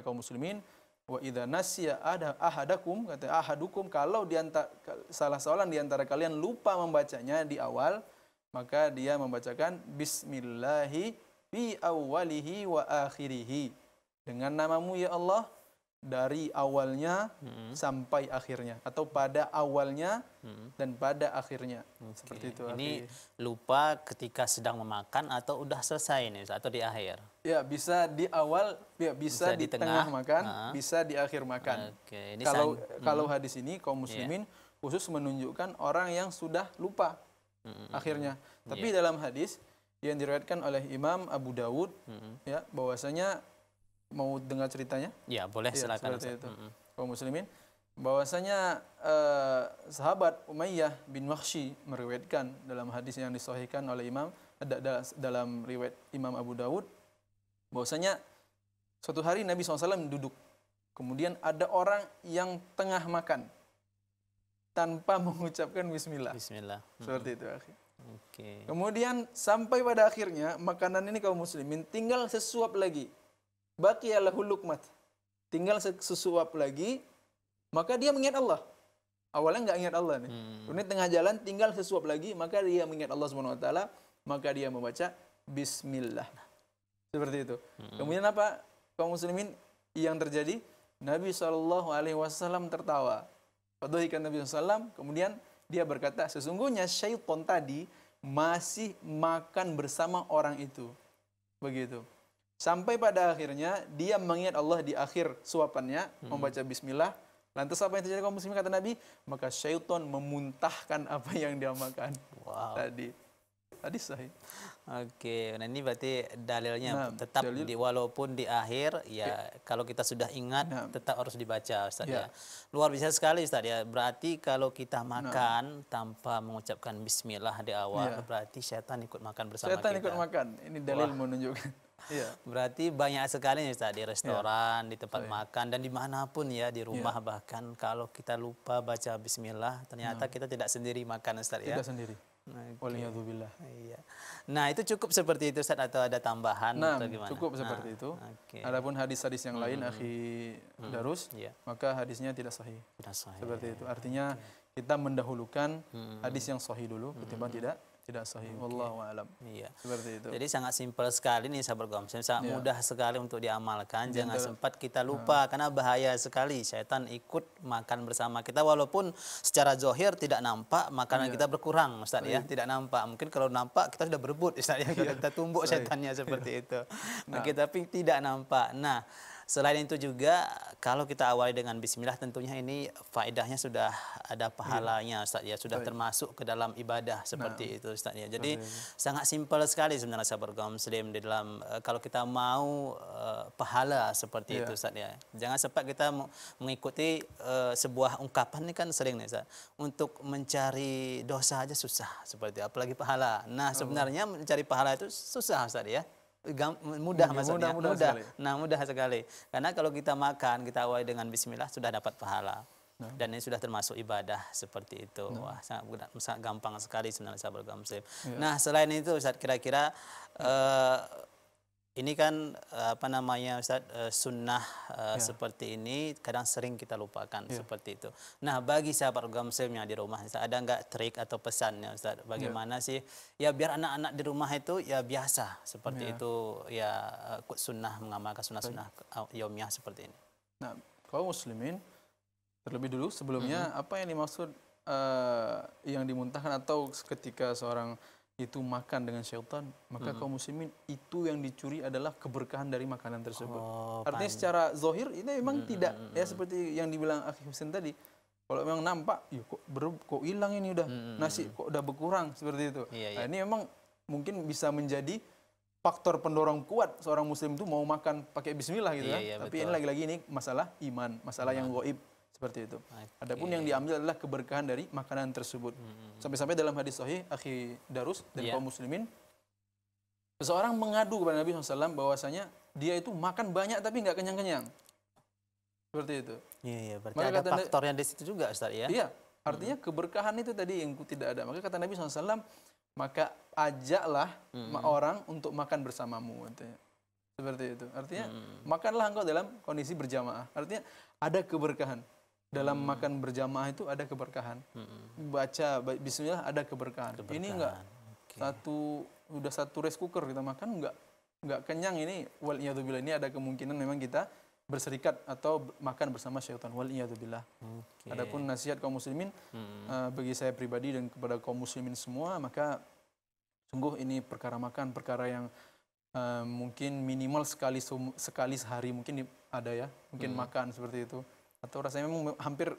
wahai kaum muslimin, wa idza nasiya ada ahadakum kata ahadukum kalau diantara salah seorang diantara kalian lupa membacanya di awal maka dia membacakan bismillahi fi awwalihi wa akhirihi dengan namamu ya Allah dari awalnya hmm. sampai akhirnya atau pada awalnya hmm. dan pada akhirnya okay. seperti itu. Ini akhir. lupa ketika sedang memakan atau udah selesai nih atau di akhir? Ya bisa di awal, ya bisa, bisa di, di tengah, tengah makan, uh. bisa di akhir makan. Okay. kalau hmm. kalau hadis ini kaum muslimin yeah. khusus menunjukkan orang yang sudah lupa hmm. hmm akhirnya. Hmm. Tapi yeah. dalam hadis yang diriwayatkan oleh Imam Abu Dawud hmm. ya bahwasanya mau dengar ceritanya? Ya, boleh ya, silakan. Seperti itu. Mm -hmm. muslimin, bahwasanya eh, sahabat Umayyah bin Wahsy meriwayatkan dalam hadis yang disahihkan oleh Imam dalam riwayat Imam Abu Dawud bahwasanya suatu hari Nabi SAW duduk kemudian ada orang yang tengah makan tanpa mengucapkan bismillah. Bismillah. Seperti itu akhir. Okay. Kemudian sampai pada akhirnya makanan ini kaum muslimin tinggal sesuap lagi baqiyalahul lukmat. Tinggal sesuap lagi, maka dia mengingat Allah. Awalnya nggak ingat Allah nih. Hmm. Kemudian tengah jalan tinggal sesuap lagi, maka dia mengingat Allah Subhanahu wa taala, maka dia membaca bismillah. Seperti itu. Hmm. Kemudian apa? Kaum muslimin yang terjadi Nabi Shallallahu alaihi wasallam tertawa. Fadhihkan Nabi SAW, kemudian dia berkata, sesungguhnya syaitan tadi masih makan bersama orang itu. Begitu. Sampai pada akhirnya dia mengingat Allah di akhir suapannya, hmm. membaca bismillah. Lantas apa yang terjadi kaum muslimin kata Nabi? Maka syaitan memuntahkan apa yang dia makan. Wow. Tadi. Tadi saya Oke, nah ini berarti dalilnya nah, tetap dalil. di, walaupun di akhir ya, ya, kalau kita sudah ingat nah. tetap harus dibaca Ustaz ya. ya. Luar biasa sekali Ustaz ya. Berarti kalau kita nah. makan nah. tanpa mengucapkan bismillah di awal yeah. berarti syaitan ikut makan bersama syaitan kita. Setan ikut makan. Ini dalil Wah. menunjukkan yeah. berarti banyak sekali nih Ustaz, di restoran, yeah. di tempat yeah. makan, dan dimanapun ya, di rumah yeah. bahkan. Kalau kita lupa baca bismillah, ternyata yeah. kita tidak sendiri makan Ustaz ya. Tidak sendiri. Okay. Iya. Nah, itu cukup seperti itu Ustaz atau ada tambahan nah, atau gimana? cukup nah, seperti nah, itu. Okay. Adapun hadis-hadis yang lain hmm, akhi hmm. hmm Darus, yeah. maka hadisnya tidak sahih. Tidak sahih. Seperti itu. Artinya okay. kita mendahulukan hmm, hmm. hadis yang sahih dulu ketimbang hmm. tidak tidak sahih. Okay. alam. Iya. Seperti itu. Jadi sangat simpel sekali nih sahabat Gomsen, sangat yeah. mudah sekali untuk diamalkan. Iya, Jangan Jantar. sempat kita iya. lupa hmm. karena bahaya sekali setan ikut makan bersama kita walaupun secara zohir tidak nampak makanan yeah. kita berkurang, Ustaz ya, iya. tidak nampak. Mungkin kalau nampak kita sudah berebut, Ustaz ya, kita, yeah. kita tumbuk setannya seperti itu. Mungkin nah. tapi tidak nampak. Nah, Selain itu juga kalau kita awali dengan bismillah tentunya ini faedahnya sudah ada iya. pahalanya ya. Ustaz ya sudah Baik. termasuk ke dalam ibadah nah. seperti nah. itu Ustaz ya. Jadi Baik. sangat simpel sekali sebenarnya sahabat kaum muslim di dalam eh, kalau kita mau uh, pahala seperti ya. itu Ustaz ya. Jangan sempat kita mengikuti uh, sebuah ungkapan ini kan sering nih Ustaz. Untuk mencari dosa aja susah seperti itu. apalagi pahala. Nah, sebenarnya mencari pahala itu susah Ustaz ya mudah mudah, iya, maksudnya mudah, mudah, mudah. nah mudah sekali karena kalau kita makan kita awali dengan Bismillah sudah dapat pahala nah. dan ini sudah termasuk ibadah seperti itu nah. wah sangat, sangat gampang sekali sebenarnya sahabat ya. nah selain itu Ustaz kira-kira ya ini kan eh, apa namanya Ustaz eh, sunnah eh, ya. seperti ini kadang sering kita lupakan ya. seperti itu. Nah, bagi sahabat program muslim yang di rumah Ustaz, ada enggak trik atau pesannya Ustaz? Bagaimana ya. sih ya biar anak-anak di rumah itu ya biasa seperti ya. itu ya sunnah mengamalkan sunnah-sunnah yomnya seperti ini. Nah, kaum muslimin terlebih dulu sebelumnya mm -hmm. apa yang dimaksud uh, yang dimuntahkan atau ketika seorang itu makan dengan syaitan, maka hmm. kaum muslimin itu yang dicuri adalah keberkahan dari makanan tersebut. Oh, Artinya secara zohir ini memang hmm, tidak ya seperti yang dibilang Akhi Husin tadi. Kalau memang nampak, ya kok ber, kok hilang ini udah hmm, nasi kok udah berkurang seperti itu. Iya, nah, iya. ini memang mungkin bisa menjadi faktor pendorong kuat seorang muslim itu mau makan pakai bismillah gitu ya kan. Iya, Tapi betul. ini lagi-lagi ini masalah iman, masalah iman. yang goib seperti itu. Okay. Adapun yang diambil adalah keberkahan dari makanan tersebut. Hmm, hmm, hmm. Sampai-sampai dalam hadis sahih akhi Darus dari yeah. kaum muslimin seseorang mengadu kepada Nabi SAW bahwasanya dia itu makan banyak tapi nggak kenyang-kenyang. Seperti itu. Iya, yeah. Berarti Maka ada kata, yang di situ juga, Ustaz, ya? Iya. Artinya hmm. keberkahan itu tadi yang tidak ada. Maka kata Nabi SAW, maka ajaklah hmm. orang untuk makan bersamamu. Artinya. Gitu Seperti itu. Artinya, hmm. makanlah engkau dalam kondisi berjamaah. Artinya, ada keberkahan dalam hmm. makan berjamaah itu ada keberkahan. Hmm. Baca bismillah ada keberkahan. keberkahan. Ini enggak okay. satu udah satu rice cooker kita makan enggak enggak kenyang ini wal iyadzubillah ini ada kemungkinan memang kita berserikat atau makan bersama syaitan wal iyadzubillah. Okay. Adapun nasihat kaum muslimin hmm. uh, bagi saya pribadi dan kepada kaum muslimin semua maka sungguh ini perkara makan perkara yang uh, mungkin minimal sekali sekali sehari mungkin ada ya, mungkin hmm. makan seperti itu atau rasanya memang hampir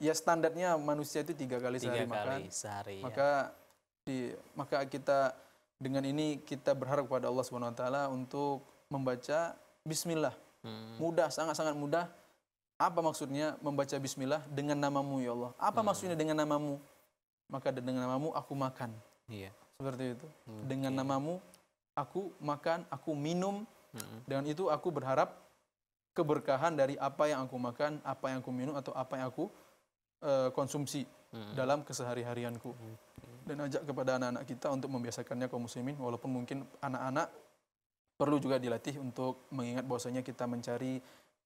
ya standarnya manusia itu tiga kali tiga sehari kali makan. Sehari, ya. maka di maka kita dengan ini kita berharap kepada Allah Subhanahu wa taala untuk membaca bismillah. Hmm. Mudah, sangat-sangat mudah. Apa maksudnya membaca bismillah dengan namamu ya Allah? Apa hmm. maksudnya dengan namamu? Maka dengan namamu aku makan. Iya. Seperti itu. Hmm. Dengan iya. namamu aku makan, aku minum. Hmm. Dengan itu aku berharap keberkahan dari apa yang aku makan, apa yang aku minum atau apa yang aku uh, konsumsi hmm. dalam kesehari-harianku. Hmm. Dan ajak kepada anak-anak kita untuk membiasakannya kaum muslimin walaupun mungkin anak-anak perlu juga dilatih untuk mengingat bahwasanya kita mencari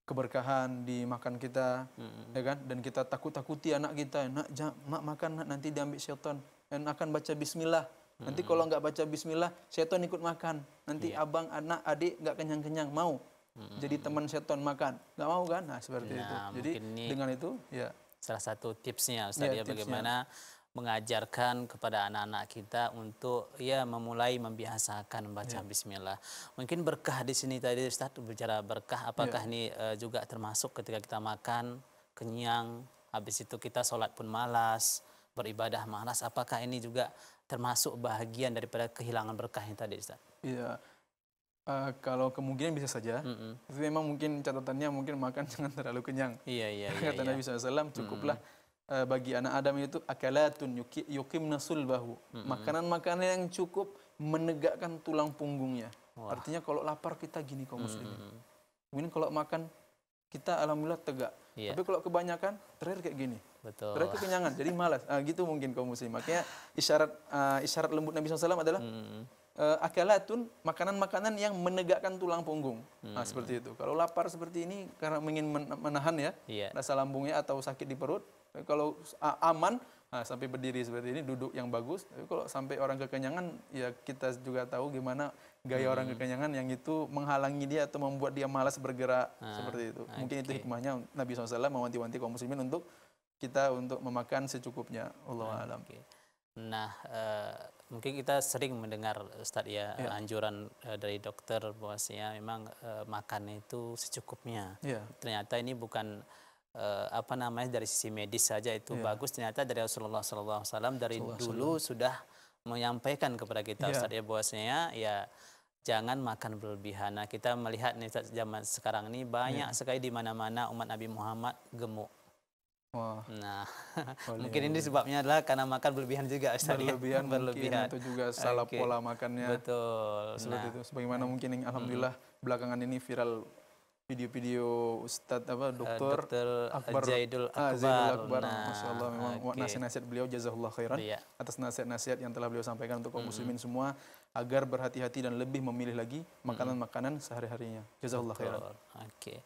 keberkahan di makan kita hmm. ya kan dan kita takut-takuti anak kita nak mak makan nak nanti diambil syaitan, dan akan baca bismillah nanti hmm. kalau nggak baca bismillah setan ikut makan nanti yeah. abang anak adik nggak kenyang-kenyang mau hmm. jadi teman seton makan nggak mau kan nah seperti nah, itu jadi dengan itu ya salah satu tipsnya Ustaz ya, ya tipsnya. bagaimana mengajarkan kepada anak-anak kita untuk ya memulai membiasakan membaca ya. bismillah. Mungkin berkah di sini tadi Ustaz bicara berkah apakah ya. ini uh, juga termasuk ketika kita makan kenyang habis itu kita sholat pun malas, beribadah malas apakah ini juga termasuk bagian daripada kehilangan berkah yang tadi Ustaz? Iya. Uh, kalau kemungkinan bisa saja, mm-hmm. tapi memang mungkin catatannya mungkin makan jangan terlalu kenyang. Iya iya. iya Kata iya. Nabi SAW cukuplah mm-hmm. uh, bagi anak Adam itu akalatun yuki, yukim nasul bahu mm-hmm. makanan-makanan yang cukup menegakkan tulang punggungnya. Wah. Artinya kalau lapar kita gini kaum muslimin. Mm-hmm. Kemudian kalau makan kita alhamdulillah tegak. Yeah. Tapi kalau kebanyakan terakhir kayak gini. Betul. Terakhir kenyangan, jadi malas. Nah, gitu mungkin kaum muslim. Makanya isyarat uh, isyarat lembut Nabi SAW adalah mm. uh, akalatun makanan-makanan yang menegakkan tulang punggung. Mm. Nah, seperti itu. Kalau lapar seperti ini karena ingin menahan ya yeah. rasa lambungnya atau sakit di perut. Kalau uh, aman Nah, sampai berdiri seperti ini, duduk yang bagus. Tapi kalau sampai orang kekenyangan, ya kita juga tahu gimana gaya hmm. orang kekenyangan yang itu menghalangi dia atau membuat dia malas bergerak nah, seperti itu. Mungkin itu hikmahnya Nabi SAW mewanti-wanti kaum muslimin untuk kita untuk memakan secukupnya. Allah okay. Ah, alam. Nah, uh, mungkin kita sering mendengar Ustaz ya, ya. anjuran uh, dari dokter bahwasanya memang uh, makan itu secukupnya. Ya. Ternyata ini bukan uh, apa namanya dari sisi medis saja itu yeah. bagus ternyata dari Rasulullah SAW dari Rasulullah. dulu sudah menyampaikan kepada kita yeah. Ustaz ya bahwasanya ya jangan makan berlebihan. Nah, kita melihat nih zaman sekarang ini banyak yeah. sekali di mana-mana umat Nabi Muhammad gemuk. Wah. Nah, Wali mungkin iya, ini iya. sebabnya adalah karena makan berlebihan juga Ustaz. Berlebihan, ya? berlebihan. Mungkin, itu juga salah okay. pola makannya. Betul. Seperti nah. itu. Sebagaimana hmm. mungkin alhamdulillah hmm. belakangan ini viral video-video Ustadz apa eh, Dokter uh, Akbar Zaidul Akbar. Ah, Zaidul Akbar. Nah, Masya Allah memang okay. nasihat-nasihat beliau jazahullah khairan iya. atas nasihat-nasihat yang telah beliau sampaikan untuk kaum mm -hmm. muslimin semua agar berhati-hati dan lebih memilih lagi makanan-makanan sehari-harinya. Jazahullah khairan. Oke. Okay.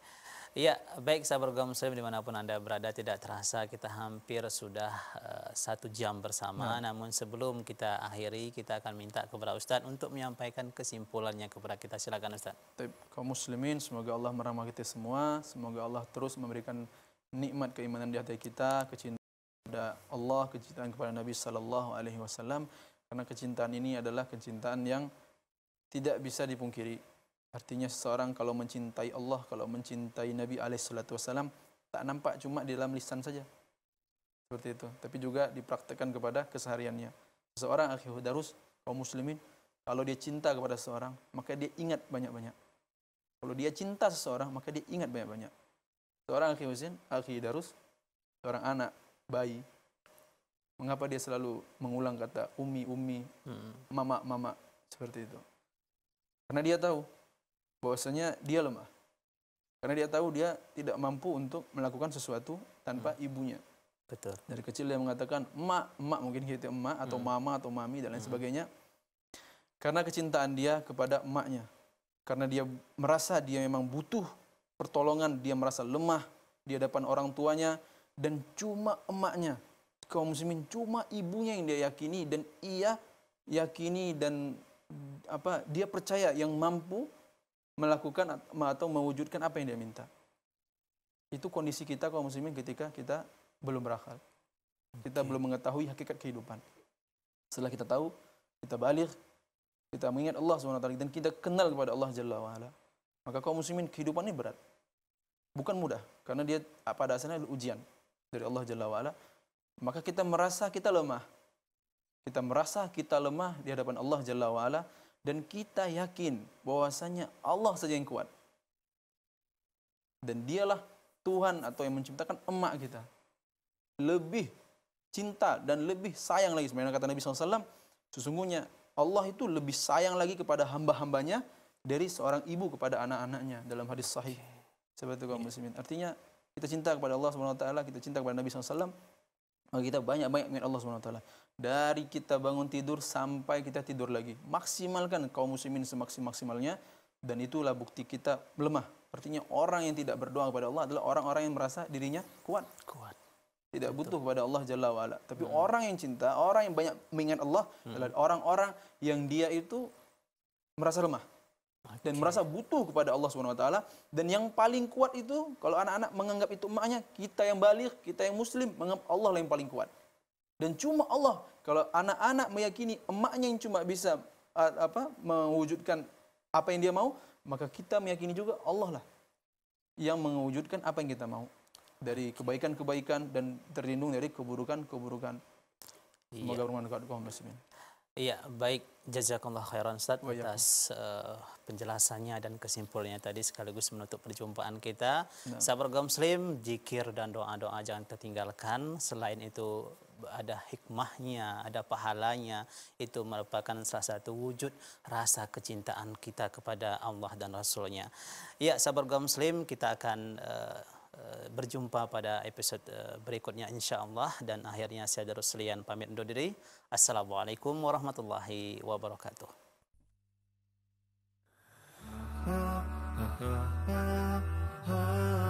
Iya, baik sahabat Gom Muslim dimanapun Anda berada tidak terasa kita hampir sudah uh, satu jam bersama. Hmm. Namun sebelum kita akhiri kita akan minta kepada Ustaz untuk menyampaikan kesimpulannya kepada kita. Silakan Ustaz. Baik, kaum muslimin semoga Allah merahmati kita semua. Semoga Allah terus memberikan nikmat keimanan di hati kita, kecintaan kepada Allah, kecintaan kepada Nabi Sallallahu Alaihi Wasallam. Karena kecintaan ini adalah kecintaan yang tidak bisa dipungkiri Artinya seseorang kalau mencintai Allah, kalau mencintai Nabi Alaihissalam tak nampak cuma di dalam lisan saja. Seperti itu. Tapi juga dipraktekkan kepada kesehariannya. Seseorang akhiru darus, kaum muslimin, kalau dia cinta kepada seseorang, maka dia ingat banyak-banyak. Kalau dia cinta seseorang, maka dia ingat banyak-banyak. Seorang akhi Husin, akhi darus, seorang anak, bayi, mengapa dia selalu mengulang kata umi, umi, hmm. mama, mama, seperti itu. Karena dia tahu bahwasanya dia lemah. Karena dia tahu dia tidak mampu untuk melakukan sesuatu tanpa hmm. ibunya. Betul. Dari kecil dia mengatakan emak, emak mungkin gitu emak atau hmm. mama atau mami dan lain hmm. sebagainya. Karena kecintaan dia kepada emaknya. Karena dia merasa dia memang butuh pertolongan, dia merasa lemah di hadapan orang tuanya dan cuma emaknya. Kaum muslimin cuma ibunya yang dia yakini dan ia yakini dan apa dia percaya yang mampu melakukan atau mewujudkan apa yang dia minta. Itu kondisi kita kaum muslimin ketika kita belum berakal. Kita okay. belum mengetahui hakikat kehidupan. Setelah kita tahu, kita balik, kita mengingat Allah SWT dan kita kenal kepada Allah Jalla wa'ala. Maka kaum muslimin kehidupan ini berat. Bukan mudah, karena dia pada dasarnya ujian dari Allah Jalla wa'ala. Maka kita merasa kita lemah. Kita merasa kita lemah di hadapan Allah Jalla wa'ala dan kita yakin bahwasanya Allah saja yang kuat. Dan dialah Tuhan atau yang menciptakan emak kita. Lebih cinta dan lebih sayang lagi. Sebenarnya kata Nabi SAW, sesungguhnya Allah itu lebih sayang lagi kepada hamba-hambanya dari seorang ibu kepada anak-anaknya dalam hadis sahih. itu kaum muslimin. Artinya kita cinta kepada Allah SWT, kita cinta kepada Nabi SAW, Oh, kita banyak-banyak minta Allah Subhanahu wa taala. Dari kita bangun tidur sampai kita tidur lagi. Maksimalkan kaum muslimin semaksimal-maksimalnya dan itulah bukti kita lemah. Artinya orang yang tidak berdoa kepada Allah adalah orang-orang yang merasa dirinya kuat. Kuat. Tidak Betul. butuh kepada Allah Jalla wa'ala. Tapi hmm. orang yang cinta, orang yang banyak mengingat Allah hmm. adalah orang-orang yang dia itu merasa lemah dan merasa butuh kepada Allah Swt. dan yang paling kuat itu kalau anak-anak menganggap itu emaknya kita yang balik kita yang muslim menganggap Allah yang paling kuat dan cuma Allah kalau anak-anak meyakini emaknya yang cuma bisa apa mewujudkan apa yang dia mau maka kita meyakini juga Allah lah yang mewujudkan apa yang kita mau dari kebaikan-kebaikan dan terlindung dari keburukan-keburukan. Iya. Semoga bermanfaat kaum muslimin. Iya, baik. Jazakallah khairan Ustaz oh, ya. atas uh, penjelasannya dan kesimpulannya tadi sekaligus menutup perjumpaan kita. Nah. gaum Muslim, zikir dan doa-doa jangan tertinggalkan. Selain itu ada hikmahnya, ada pahalanya. Itu merupakan salah satu wujud rasa kecintaan kita kepada Allah dan Rasulnya. Ya, sabar gaum Muslim, kita akan uh, Eh, berjumpa pada episode eh, berikutnya insyaallah dan akhirnya saya Selian pamit undur diri. Assalamualaikum warahmatullahi wabarakatuh. Ha, ha, ha, ha.